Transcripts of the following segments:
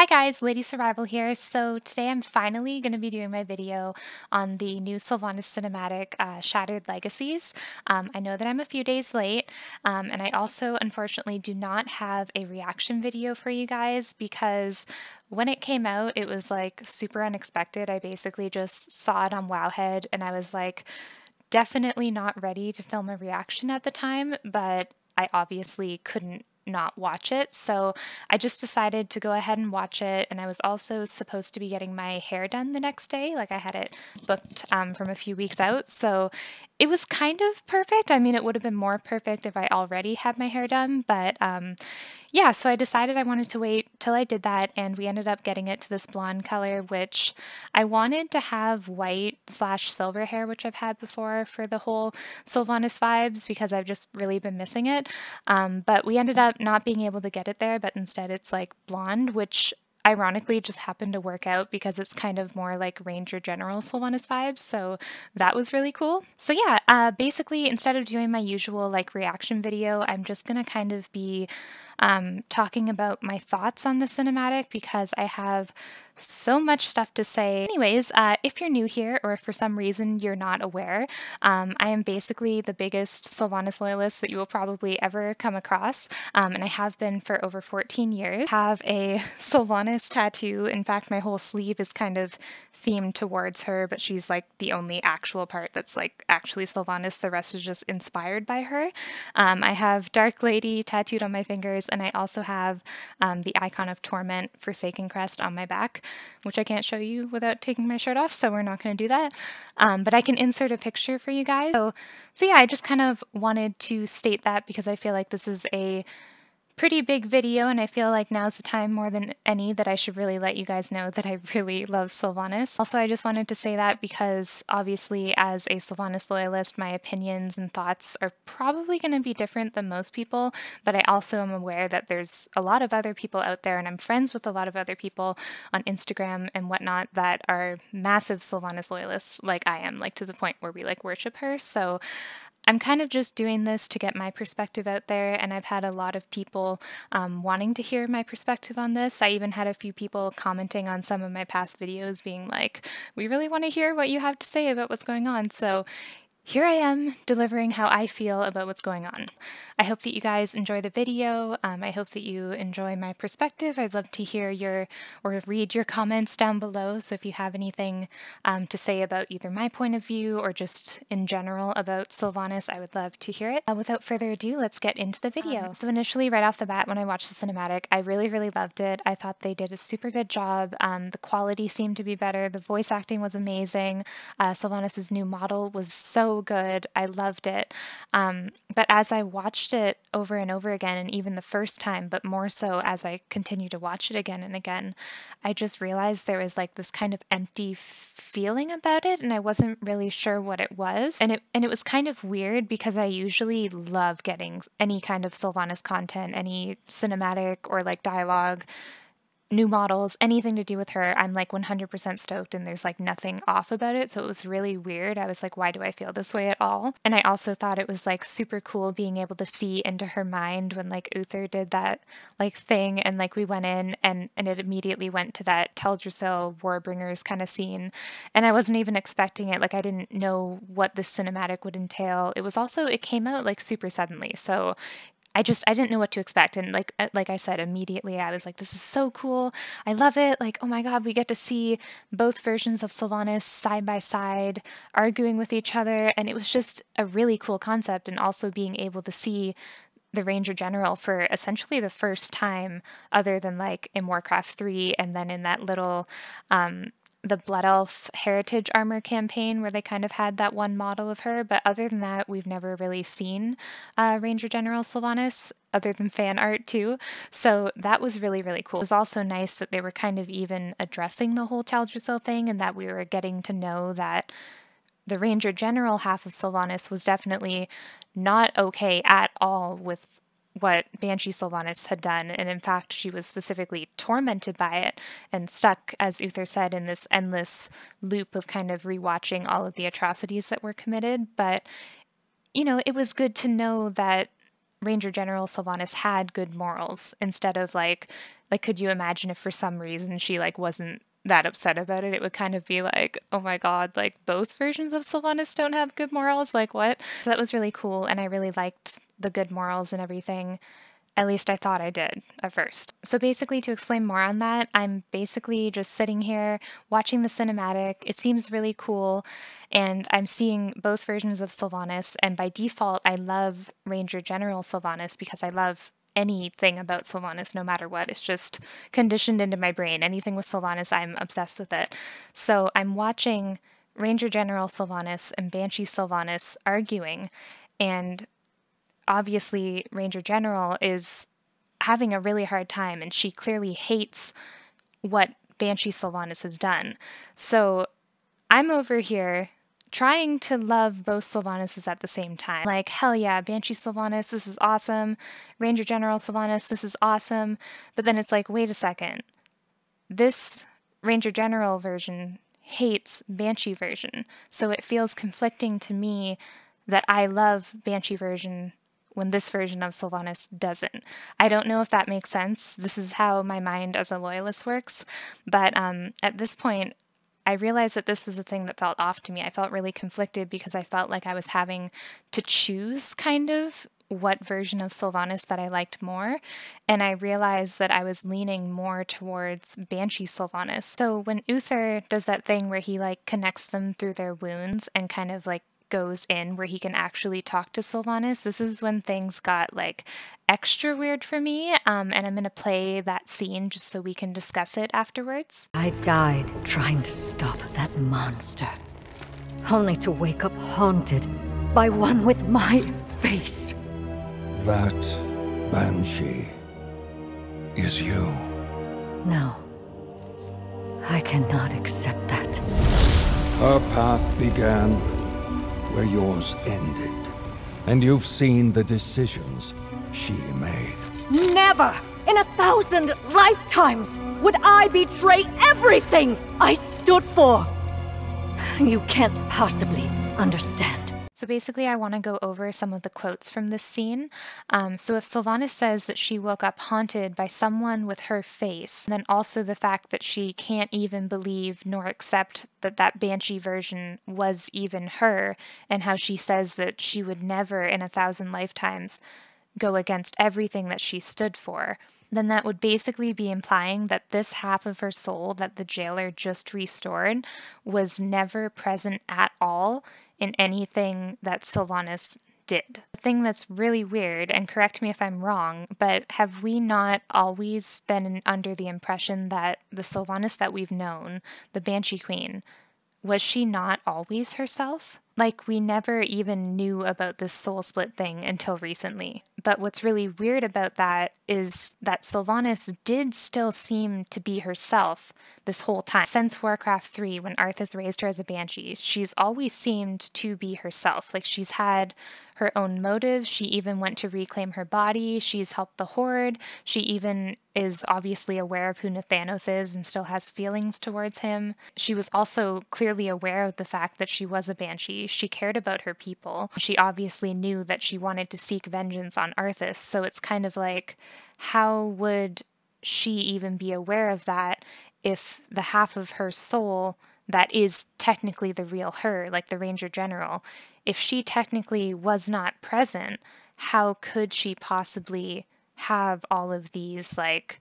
Hi guys, Lady Survival here. So today I'm finally going to be doing my video on the new Sylvanas cinematic uh, Shattered Legacies. Um, I know that I'm a few days late, um, and I also unfortunately do not have a reaction video for you guys because when it came out, it was like super unexpected. I basically just saw it on Wowhead and I was like, definitely not ready to film a reaction at the time, but I obviously couldn't not watch it. So I just decided to go ahead and watch it. And I was also supposed to be getting my hair done the next day. Like I had it booked um, from a few weeks out. So it was kind of perfect. I mean, it would have been more perfect if I already had my hair done, but um, yeah, so I decided I wanted to wait till I did that, and we ended up getting it to this blonde color, which I wanted to have white slash silver hair, which I've had before for the whole Sylvanas vibes because I've just really been missing it. Um, but we ended up not being able to get it there, but instead it's like blonde, which ironically just happened to work out because it's kind of more like Ranger General Sylvanas vibes, so that was really cool. So yeah, uh, basically instead of doing my usual like reaction video, I'm just gonna kind of be um, talking about my thoughts on the cinematic because I have so much stuff to say. Anyways, uh, if you're new here or for some reason you're not aware, um, I am basically the biggest Sylvanas loyalist that you will probably ever come across, um, and I have been for over 14 years. I have a Sylvanas tattoo. In fact, my whole sleeve is kind of themed towards her, but she's like the only actual part that's like actually Sylvanas. The rest is just inspired by her. Um, I have Dark Lady tattooed on my fingers and I also have um, the icon of Torment Forsaken Crest on my back, which I can't show you without taking my shirt off, so we're not going to do that. Um, but I can insert a picture for you guys. So, so yeah, I just kind of wanted to state that because I feel like this is a pretty big video, and I feel like now's the time more than any that I should really let you guys know that I really love Sylvanas. Also, I just wanted to say that because obviously, as a Sylvanas loyalist, my opinions and thoughts are probably going to be different than most people, but I also am aware that there's a lot of other people out there, and I'm friends with a lot of other people on Instagram and whatnot that are massive Sylvanas loyalists like I am, like to the point where we like worship her. So I'm kind of just doing this to get my perspective out there, and I've had a lot of people um, wanting to hear my perspective on this. I even had a few people commenting on some of my past videos, being like, We really want to hear what you have to say about what's going on. So here I am delivering how I feel about what's going on. I hope that you guys enjoy the video. Um, I hope that you enjoy my perspective. I'd love to hear your or read your comments down below. So if you have anything um, to say about either my point of view or just in general about Sylvanas, I would love to hear it. Uh, without further ado, let's get into the video. Um, so initially, right off the bat, when I watched the cinematic, I really, really loved it. I thought they did a super good job. Um, the quality seemed to be better. The voice acting was amazing. Uh, Sylvanas' new model was so good. I loved it. Um, but as I watched it over and over again, and even the first time, but more so as I continued to watch it again and again, I just realized there was like this kind of empty feeling about it, and I wasn't really sure what it was. And it and it was kind of weird because I usually love getting any kind of Sylvanas content, any cinematic or like dialogue new models, anything to do with her, I'm like 100% stoked and there's like nothing off about it. So it was really weird. I was like, why do I feel this way at all? And I also thought it was like super cool being able to see into her mind when like Uther did that like thing and like we went in and and it immediately went to that Teldrassil Warbringers kind of scene. And I wasn't even expecting it. Like I didn't know what the cinematic would entail. It was also it came out like super suddenly. So I just I didn't know what to expect and like uh, like I said immediately I was like this is so cool. I love it. Like oh my god, we get to see both versions of Sylvanas side by side arguing with each other and it was just a really cool concept and also being able to see the Ranger General for essentially the first time other than like in Warcraft 3 and then in that little um the Blood Elf Heritage Armor campaign, where they kind of had that one model of her. But other than that, we've never really seen uh, Ranger General Sylvanas, other than fan art, too. So that was really, really cool. It was also nice that they were kind of even addressing the whole Taldrassil thing and that we were getting to know that the Ranger General half of Sylvanas was definitely not okay at all with what Banshee Sylvanas had done, and in fact, she was specifically tormented by it and stuck, as Uther said, in this endless loop of kind of rewatching all of the atrocities that were committed. But, you know, it was good to know that Ranger General Sylvanas had good morals instead of like, like, could you imagine if for some reason she like wasn't that upset about it, it would kind of be like, oh my god, like both versions of Sylvanas don't have good morals, like what? So that was really cool, and I really liked the good morals and everything. At least I thought I did at first. So, basically, to explain more on that, I'm basically just sitting here watching the cinematic. It seems really cool, and I'm seeing both versions of Sylvanas. And by default, I love Ranger General Sylvanas because I love anything about Sylvanas, no matter what. It's just conditioned into my brain. Anything with Sylvanas, I'm obsessed with it. So, I'm watching Ranger General Sylvanas and Banshee Sylvanas arguing, and obviously Ranger General is having a really hard time and she clearly hates what Banshee Sylvanas has done. So I'm over here trying to love both Sylvanas at the same time. Like, hell yeah, Banshee Sylvanas, this is awesome. Ranger General Sylvanas, this is awesome. But then it's like, wait a second. This Ranger General version hates Banshee version. So it feels conflicting to me that I love Banshee version when this version of Sylvanas doesn't. I don't know if that makes sense. This is how my mind as a loyalist works. But um, at this point, I realized that this was the thing that felt off to me. I felt really conflicted because I felt like I was having to choose kind of what version of Sylvanas that I liked more, and I realized that I was leaning more towards Banshee Sylvanas. So when Uther does that thing where he like connects them through their wounds and kind of like goes in where he can actually talk to Sylvanas, this is when things got like extra weird for me. Um, and I'm going to play that scene just so we can discuss it afterwards. I died trying to stop that monster, only to wake up haunted by one with my face. That banshee is you. No. I cannot accept that. Her path began where yours ended. And you've seen the decisions she made. Never in a thousand lifetimes would I betray everything I stood for. You can't possibly understand. So basically, I want to go over some of the quotes from this scene. Um, so if Sylvanas says that she woke up haunted by someone with her face, and then also the fact that she can't even believe nor accept that that banshee version was even her, and how she says that she would never in a thousand lifetimes go against everything that she stood for, then that would basically be implying that this half of her soul that the jailer just restored was never present at all in anything that Sylvanas did. The thing that's really weird, and correct me if I'm wrong, but have we not always been under the impression that the Sylvanas that we've known, the Banshee Queen, was she not always herself? Like, we never even knew about this soul split thing until recently. But what's really weird about that is that Sylvanas did still seem to be herself this whole time. Since Warcraft 3, when Arthas raised her as a banshee, she's always seemed to be herself. Like she's had her own motives. She even went to reclaim her body. She's helped the Horde. She even is obviously aware of who Nathanos is and still has feelings towards him. She was also clearly aware of the fact that she was a banshee. She cared about her people. She obviously knew that she wanted to seek vengeance on Arthas. So it's kind of like, how would she even be aware of that if the half of her soul that is technically the real her, like the Ranger General, if she technically was not present, how could she possibly have all of these like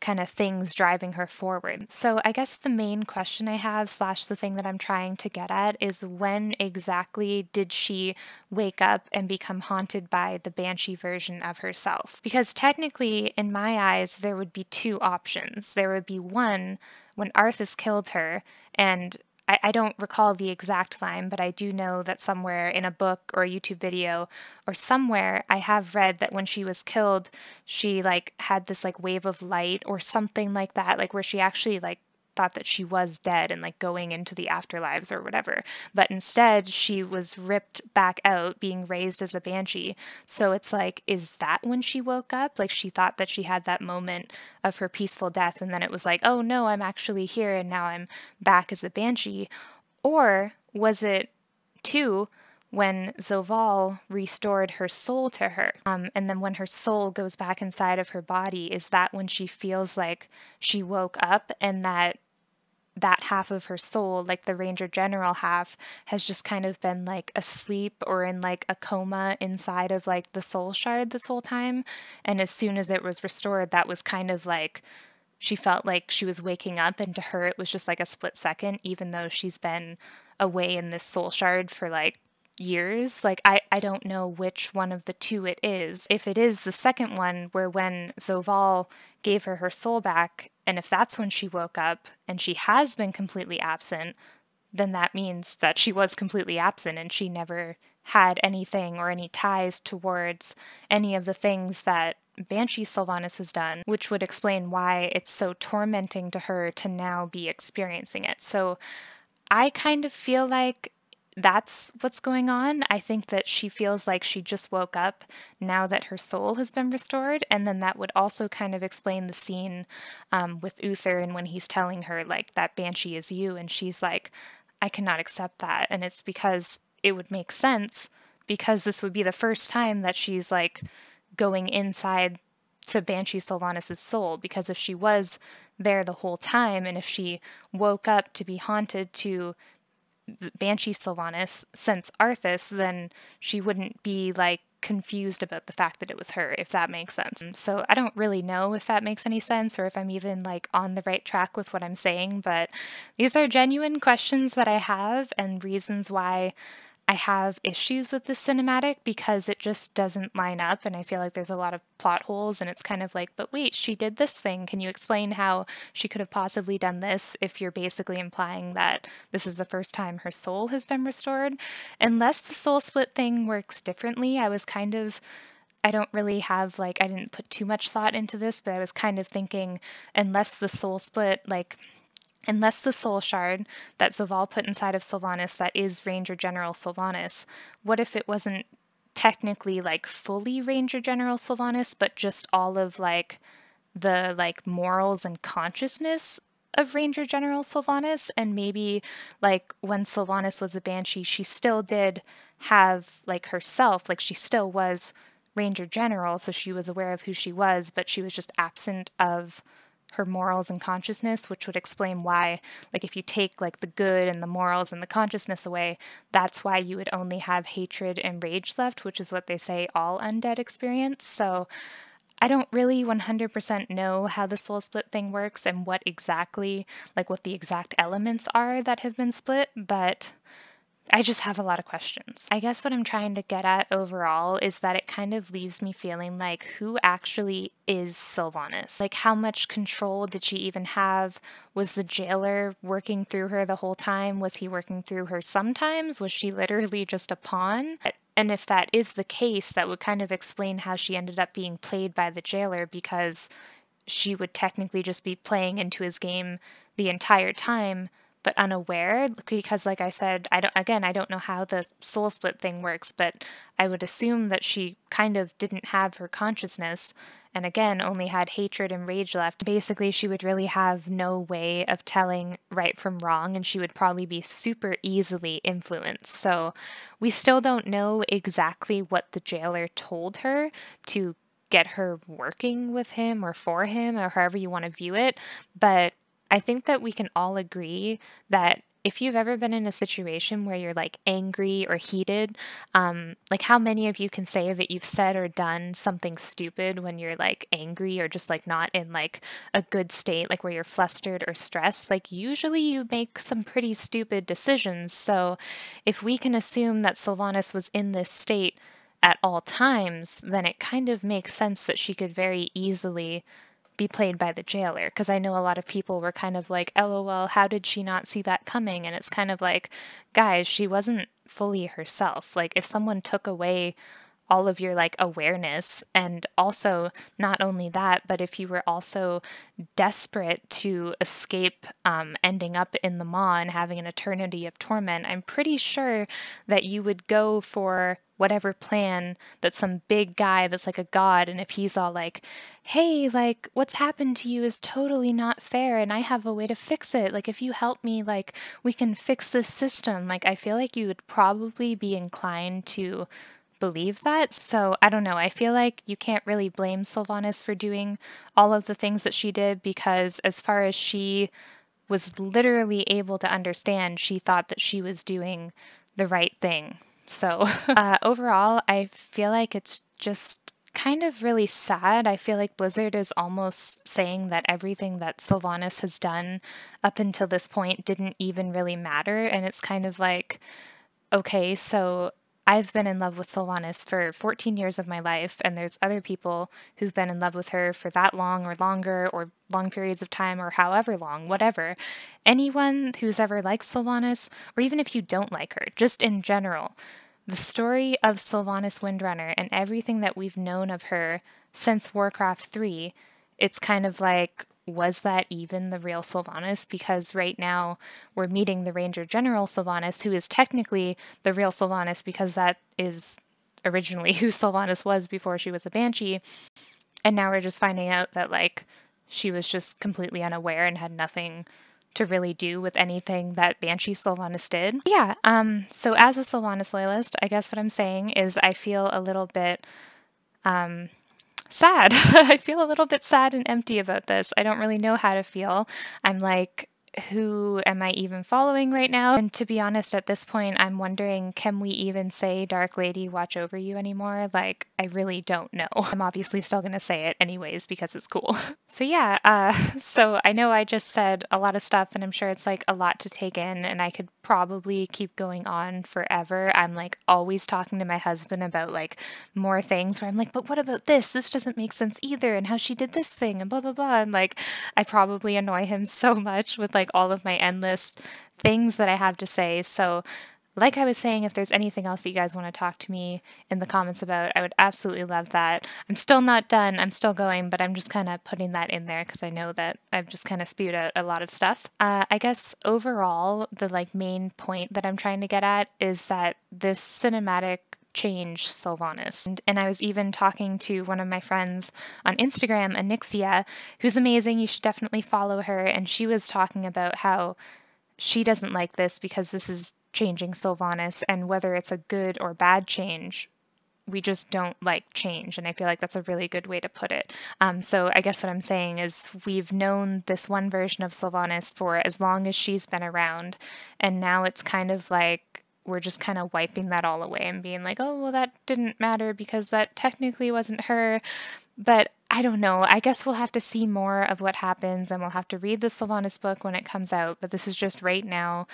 kind of things driving her forward? So I guess the main question I have slash the thing that I'm trying to get at is when exactly did she wake up and become haunted by the banshee version of herself? Because technically in my eyes there would be two options. There would be one when Arthas killed her and I, I don't recall the exact line, but I do know that somewhere in a book or a YouTube video or somewhere I have read that when she was killed, she like had this like wave of light or something like that, like where she actually like thought that she was dead and like going into the afterlives or whatever. But instead, she was ripped back out, being raised as a banshee. So it's like, is that when she woke up? Like she thought that she had that moment of her peaceful death, and then it was like, oh no, I'm actually here and now I'm back as a banshee. Or was it two? when Zoval restored her soul to her. Um, and then when her soul goes back inside of her body, is that when she feels like she woke up and that that half of her soul, like the Ranger General half, has just kind of been like asleep or in like a coma inside of like the soul shard this whole time. And as soon as it was restored, that was kind of like she felt like she was waking up, and to her, it was just like a split second, even though she's been away in this soul shard for like years. Like, I, I don't know which one of the two it is. If it is the second one, where when Zoval gave her her soul back, and if that's when she woke up and she has been completely absent, then that means that she was completely absent and she never had anything or any ties towards any of the things that Banshee Sylvanas has done, which would explain why it's so tormenting to her to now be experiencing it. So I kind of feel like that's what's going on. I think that she feels like she just woke up now that her soul has been restored. And then that would also kind of explain the scene um, with Uther and when he's telling her, like, that banshee is you. And she's like, I cannot accept that. And it's because it would make sense because this would be the first time that she's like going inside to Banshee Sylvanus's soul because if she was there the whole time and if she woke up to be haunted to Banshee Sylvanas since Arthas, then she wouldn't be like confused about the fact that it was her, if that makes sense. So I don't really know if that makes any sense or if I'm even like on the right track with what I'm saying, but these are genuine questions that I have and reasons why I have issues with the cinematic because it just doesn't line up, and I feel like there's a lot of plot holes, and it's kind of like, but wait, she did this thing. Can you explain how she could have possibly done this if you're basically implying that this is the first time her soul has been restored? Unless the soul split thing works differently, I was kind of. I don't really have, like, I didn't put too much thought into this, but I was kind of thinking, unless the soul split, like, Unless the soul shard that Zoval put inside of Sylvanas that is Ranger General Sylvanas, what if it wasn't technically like fully Ranger General Sylvanas, but just all of like the like morals and consciousness of Ranger General Sylvanas, and maybe like when Sylvanas was a banshee, she still did have like herself, like she still was Ranger General, so she was aware of who she was, but she was just absent of her morals and consciousness, which would explain why, like, if you take like the good and the morals and the consciousness away, that's why you would only have hatred and rage left, which is what they say all undead experience. So I don't really 100% know how the soul split thing works and what exactly, like, what the exact elements are that have been split, but I just have a lot of questions. I guess what I'm trying to get at overall is that it kind of leaves me feeling like who actually is Sylvanas? Like, how much control did she even have? Was the jailer working through her the whole time? Was he working through her sometimes? Was she literally just a pawn? And if that is the case, that would kind of explain how she ended up being played by the jailer because she would technically just be playing into his game the entire time but unaware because like I said, I don't again, I don't know how the soul split thing works, but I would assume that she kind of didn't have her consciousness and again only had hatred and rage left. Basically, she would really have no way of telling right from wrong and she would probably be super easily influenced. So, we still don't know exactly what the jailer told her to get her working with him or for him or however you want to view it, but I think that we can all agree that if you've ever been in a situation where you're like angry or heated, um, like how many of you can say that you've said or done something stupid when you're like angry or just like not in like a good state, like where you're flustered or stressed? Like, usually you make some pretty stupid decisions. So, if we can assume that Sylvanas was in this state at all times, then it kind of makes sense that she could very easily be played by the jailer because I know a lot of people were kind of like, "LOL, how did she not see that coming?" And it's kind of like, guys, she wasn't fully herself. Like if someone took away all of your like awareness and also not only that but if you were also desperate to escape um, ending up in the maw and having an eternity of torment i'm pretty sure that you would go for whatever plan that some big guy that's like a god and if he's all like hey like what's happened to you is totally not fair and i have a way to fix it like if you help me like we can fix this system like i feel like you would probably be inclined to believe that. So I don't know. I feel like you can't really blame Sylvanas for doing all of the things that she did because, as far as she was literally able to understand, she thought that she was doing the right thing. So uh, overall, I feel like it's just kind of really sad. I feel like Blizzard is almost saying that everything that Sylvanas has done up until this point didn't even really matter. And it's kind of like, okay, so I've been in love with Solanas for 14 years of my life, and there's other people who've been in love with her for that long or longer or long periods of time or however long, whatever. Anyone who's ever liked Solanas, or even if you don't like her, just in general, the story of Sylvanas Windrunner and everything that we've known of her since Warcraft 3, it's kind of like was that even the real Sylvanas? Because right now we're meeting the Ranger General Sylvanas, who is technically the real Sylvanas because that is originally who Sylvanas was before she was a Banshee. And now we're just finding out that, like, she was just completely unaware and had nothing to really do with anything that Banshee Sylvanas did. Yeah, um, so as a Sylvanas loyalist, I guess what I'm saying is I feel a little bit um, sad. I feel a little bit sad and empty about this. I don't really know how to feel. I'm like who am I even following right now? And to be honest, at this point, I'm wondering can we even say Dark Lady Watch Over You anymore? Like, I really don't know. I'm obviously still going to say it anyways because it's cool. so, yeah, uh, so I know I just said a lot of stuff and I'm sure it's like a lot to take in, and I could probably keep going on forever. I'm like always talking to my husband about like more things where I'm like, but what about this? This doesn't make sense either, and how she did this thing, and blah, blah, blah. And like, I probably annoy him so much with like, like all of my endless things that I have to say. So, like I was saying, if there's anything else that you guys want to talk to me in the comments about, I would absolutely love that. I'm still not done, I'm still going, but I'm just kind of putting that in there because I know that I've just kind of spewed out a lot of stuff. Uh, I guess overall, the like main point that I'm trying to get at is that this cinematic change Sylvanas. And, and, I was even talking to one of my friends on Instagram, Anixia, who's amazing. You should definitely follow her. And she was talking about how she doesn't like this because this is changing Sylvanas and whether it's a good or bad change. We just don't like change. And I feel like that's a really good way to put it. Um, so I guess what I'm saying is we've known this one version of Sylvanas for as long as she's been around. And now it's kind of like we're just kind of wiping that all away and being like, oh, well, that didn't matter because that technically wasn't her. But I don't know. I guess we'll have to see more of what happens and we'll have to read the Sylvanas book when it comes out. But this is just right now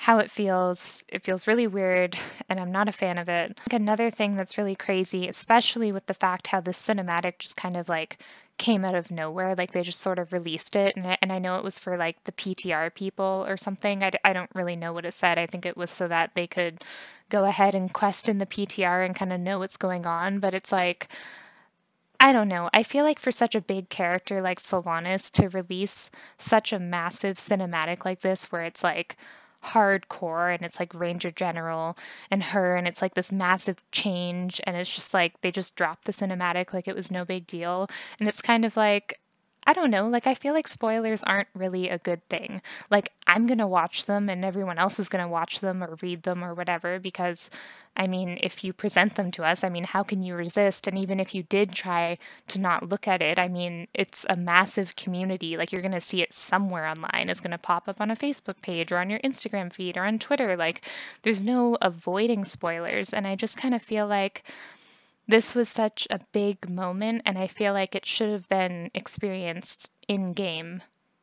how it feels. It feels really weird and I'm not a fan of it. Another thing that's really crazy, especially with the fact how the cinematic just kind of like came out of nowhere. Like they just sort of released it. And I, and I know it was for like the PTR people or something. I, d- I don't really know what it said. I think it was so that they could go ahead and question the PTR and kind of know what's going on. But it's like, I don't know. I feel like for such a big character like Solanas to release such a massive cinematic like this, where it's like, hardcore and it's like Ranger General and her and it's like this massive change and it's just like they just dropped the cinematic like it was no big deal and it's kind of like I don't know, like I feel like spoilers aren't really a good thing. Like I'm going to watch them and everyone else is going to watch them or read them or whatever because I mean, if you present them to us, I mean, how can you resist? And even if you did try to not look at it, I mean, it's a massive community. Like you're going to see it somewhere online. It's going to pop up on a Facebook page or on your Instagram feed or on Twitter. Like there's no avoiding spoilers. And I just kind of feel like this was such a big moment, and I feel like it should have been experienced in game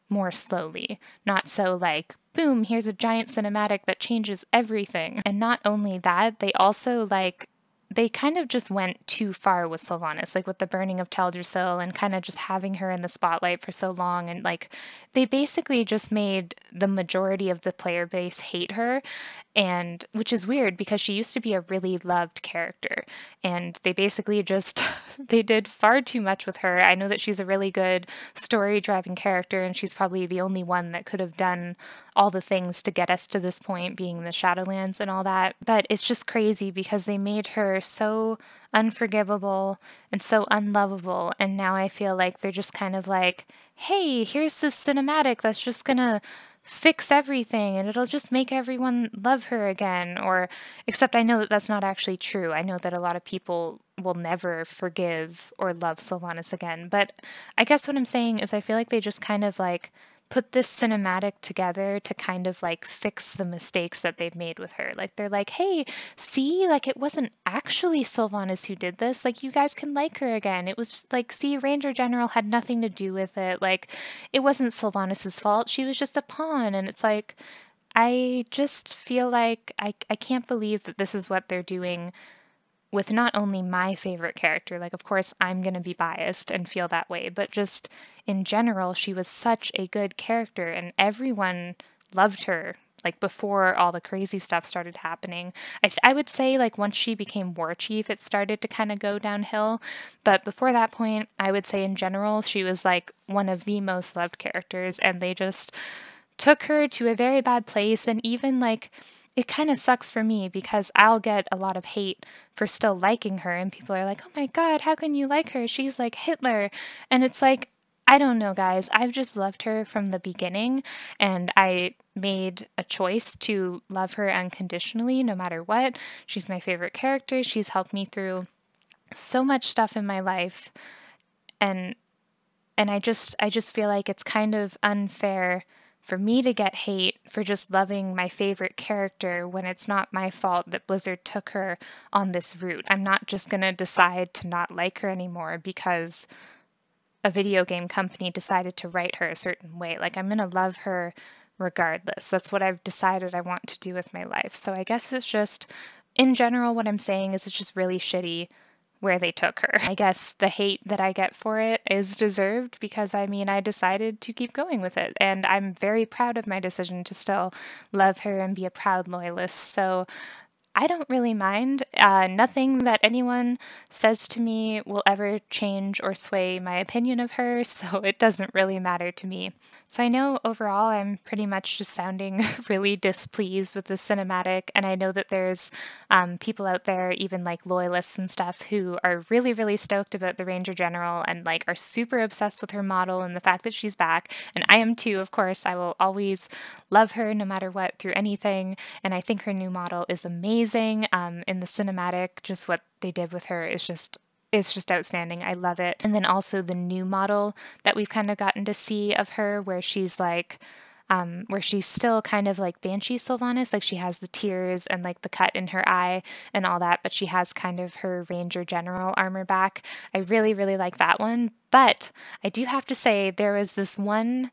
more slowly, not so like, boom, here's a giant cinematic that changes everything. And not only that, they also like they kind of just went too far with Sylvanas, like with the burning of Teldrassil and kind of just having her in the spotlight for so long. And like, they basically just made the majority of the player base hate her and which is weird because she used to be a really loved character and they basically just they did far too much with her i know that she's a really good story driving character and she's probably the only one that could have done all the things to get us to this point being the shadowlands and all that but it's just crazy because they made her so unforgivable and so unlovable and now i feel like they're just kind of like hey here's this cinematic that's just gonna fix everything and it'll just make everyone love her again or except I know that that's not actually true. I know that a lot of people will never forgive or love Sylvanas again, but I guess what I'm saying is I feel like they just kind of like put this cinematic together to kind of like fix the mistakes that they've made with her. Like they're like, hey, see, like it wasn't actually Sylvanas who did this. Like you guys can like her again. It was just like, see, Ranger General had nothing to do with it. Like it wasn't Sylvanas's fault. She was just a pawn. And it's like, I just feel like I, I can't believe that this is what they're doing with not only my favorite character, like, of course, I'm going to be biased and feel that way, but just in general, she was such a good character and everyone loved her. Like before all the crazy stuff started happening, I, th- I would say like once she became war chief, it started to kind of go downhill. But before that point, I would say in general she was like one of the most loved characters, and they just took her to a very bad place. And even like it kind of sucks for me because I'll get a lot of hate for still liking her, and people are like, oh my God, how can you like her? She's like Hitler. And it's like, I don't know, guys. I've just loved her from the beginning, and I made a choice to love her unconditionally no matter what. She's my favorite character. She's helped me through so much stuff in my life. And and I just I just feel like it's kind of unfair for me to get hate for just loving my favorite character when it's not my fault that Blizzard took her on this route. I'm not just going to decide to not like her anymore because a video game company decided to write her a certain way. Like, I'm going to love her regardless. That's what I've decided I want to do with my life. So, I guess it's just, in general, what I'm saying is it's just really shitty where they took her. I guess the hate that I get for it is deserved because I mean, I decided to keep going with it. And I'm very proud of my decision to still love her and be a proud loyalist. So I don't really mind. Uh, nothing that anyone says to me will ever change or sway my opinion of her, so it doesn't really matter to me. So I know overall I'm pretty much just sounding really displeased with the cinematic, and I know that there's um, people out there, even like loyalists and stuff, who are really, really stoked about the Ranger General and like are super obsessed with her model and the fact that she's back. And I am too, of course. I will always love her no matter what through anything, and I think her new model is amazing amazing. Um, in the cinematic, just what they did with her is just is just outstanding. I love it. And then also the new model that we've kind of gotten to see of her, where she's like. Um, where she's still kind of like Banshee Sylvanas, like she has the tears and like the cut in her eye and all that, but she has kind of her Ranger General armor back. I really, really like that one. But I do have to say, there was this one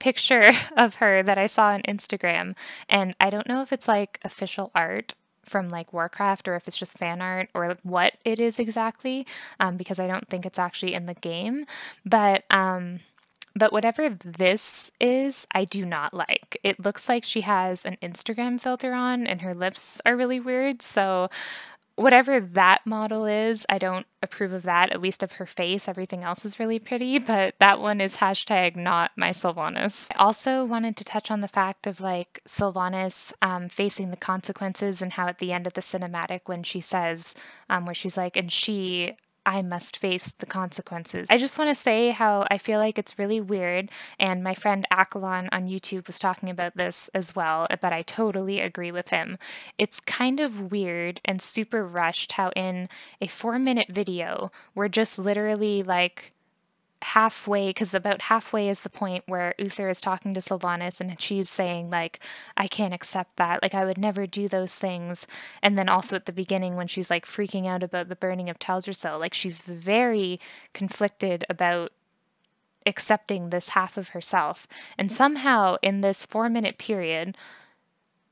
picture of her that I saw on Instagram, and I don't know if it's like official art from like Warcraft or if it's just fan art or what it is exactly, um, because I don't think it's actually in the game. But um, but whatever this is, I do not like. It looks like she has an Instagram filter on and her lips are really weird. So whatever that model is, I don't approve of that, at least of her face. Everything else is really pretty, but that one is hashtag not my Sylvanas. I also wanted to touch on the fact of like Sylvanas um, facing the consequences and how at the end of the cinematic when she says, um, where she's like, and she I must face the consequences. I just want to say how I feel like it's really weird, and my friend Akalon on YouTube was talking about this as well, but I totally agree with him. It's kind of weird and super rushed how in a four minute video, we're just literally like halfway because about halfway is the point where Uther is talking to Sylvanas and she's saying like I can't accept that like I would never do those things and then also at the beginning when she's like freaking out about the burning of Teldrassil like she's very conflicted about accepting this half of herself and somehow in this 4 minute period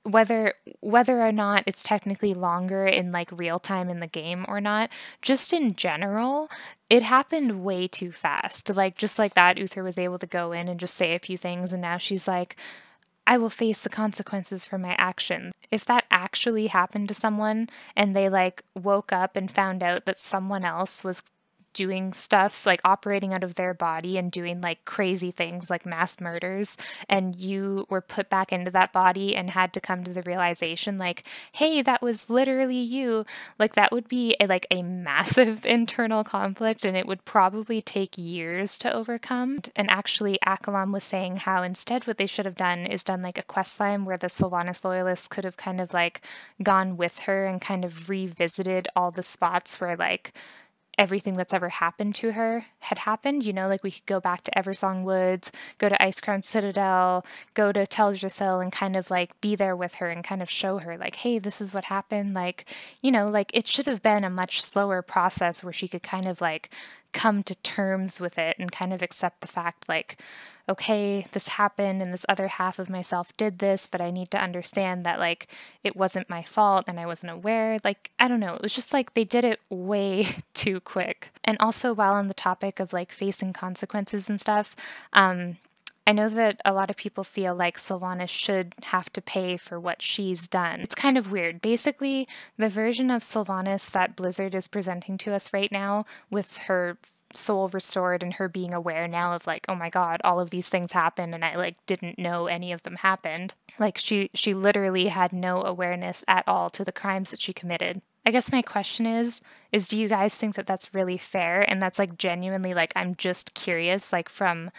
whether whether or not it's technically longer in like real time in the game or not just in general it happened way too fast like just like that uther was able to go in and just say a few things and now she's like i will face the consequences for my actions if that actually happened to someone and they like woke up and found out that someone else was doing stuff like operating out of their body and doing like crazy things like mass murders and you were put back into that body and had to come to the realization like hey that was literally you like that would be a, eh, like a massive internal conflict and it would probably take years to overcome and actually Akalam was saying how instead what they should have done is done like a quest line where the Sylvanas loyalists could have kind of like gone with her and kind of revisited all the spots where like everything that's ever happened to her had happened. You know, like we could go back to Eversong Woods, go to Ice Crown Citadel, go to Tel Giselle and kind of like be there with her and kind of show her, like, hey, this is what happened. Like, you know, like it should have been a much slower process where she could kind of like come to terms with it and kind of accept the fact like okay this happened and this other half of myself did this but i need to understand that like it wasn't my fault and i wasn't aware like i don't know it was just like they did it way too quick and also while on the topic of like facing consequences and stuff um I know that a lot of people feel like Sylvana should have to pay for what she's done. It's kind of weird. Basically, the version of Sylvanas that Blizzard is presenting to us right now, with her soul restored and her being aware now of like oh my god all of these things happened and i like didn't know any of them happened like she she literally had no awareness at all to the crimes that she committed i guess my question is is do you guys think that that's really fair and that's like genuinely like i'm just curious like from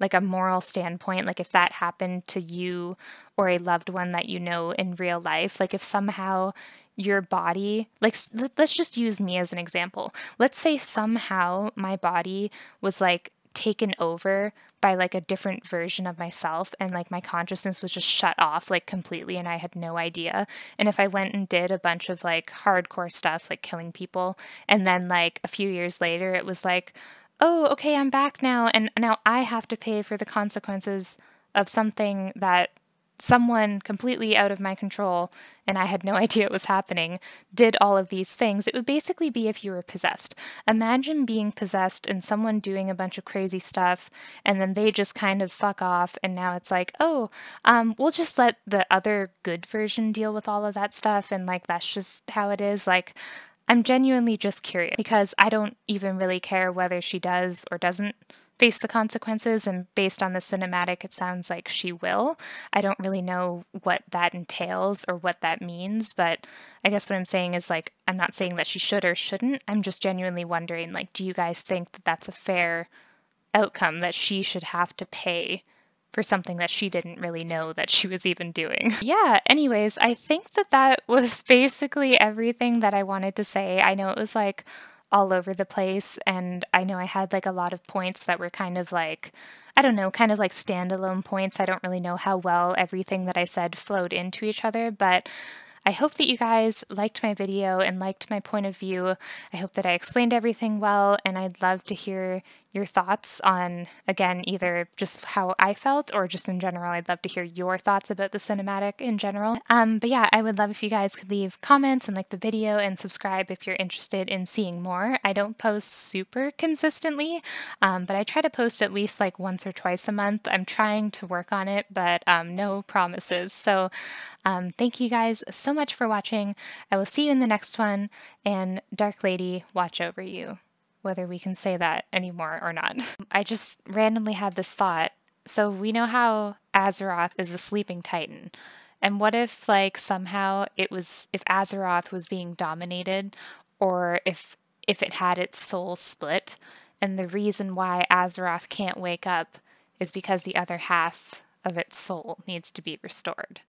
like a moral standpoint, like if that happened to you or a loved one that you know in real life, like if somehow your body, like let's just use me as an example. Let's say somehow my body was like taken over by like a different version of myself and like my consciousness was just shut off like completely and I had no idea. And if I went and did a bunch of like hardcore stuff like killing people and then like a few years later it was like oh, okay, I'm back now. And now I have to pay for the consequences of something that someone completely out of my control and I had no idea it was happening did all of these things. It would basically be if you were possessed. Imagine being possessed and someone doing a bunch of crazy stuff and then they just kind of fuck off and now it's like, "Oh, um we'll just let the other good version deal with all of that stuff and like that's just how it is." Like I'm genuinely just curious because I don't even really care whether she does or doesn't face the consequences. And based on the cinematic, it sounds like she will. I don't really know what that entails or what that means, but I guess what I'm saying is like, I'm not saying that she should or shouldn't. I'm just genuinely wondering, like, do you guys think that that's a fair outcome that she should have to pay for something that she didn't really know that she was even doing. Yeah, anyways, I think that that was basically everything that I wanted to say. I know it was like all over the place, and I know I had like a lot of points that were kind of like, I don't know, kind of like standalone points. I don't really know how well everything that I said flowed into each other, but I hope that you guys liked my video and liked my point of view. I hope that I explained everything well, and I'd love to hear your thoughts on, again, either just how I felt or just in general. I'd love to hear your thoughts about the cinematic in general. Um, but yeah, I would love if you guys could leave comments and like the video and subscribe if you're interested in seeing more. I don't post super consistently, um, but I try to post at least like once or twice a month. I'm trying to work on it, but um, no promises. So um, thank you guys so much for watching. I will see you in the next one, and Dark Lady, watch over you whether we can say that anymore or not. I just randomly had this thought. So we know how Azeroth is a sleeping titan. And what if, like, somehow it was, if Azeroth was being dominated, or if if it had its soul split, and the reason why Azeroth can't wake up is because the other half of its soul needs to be restored.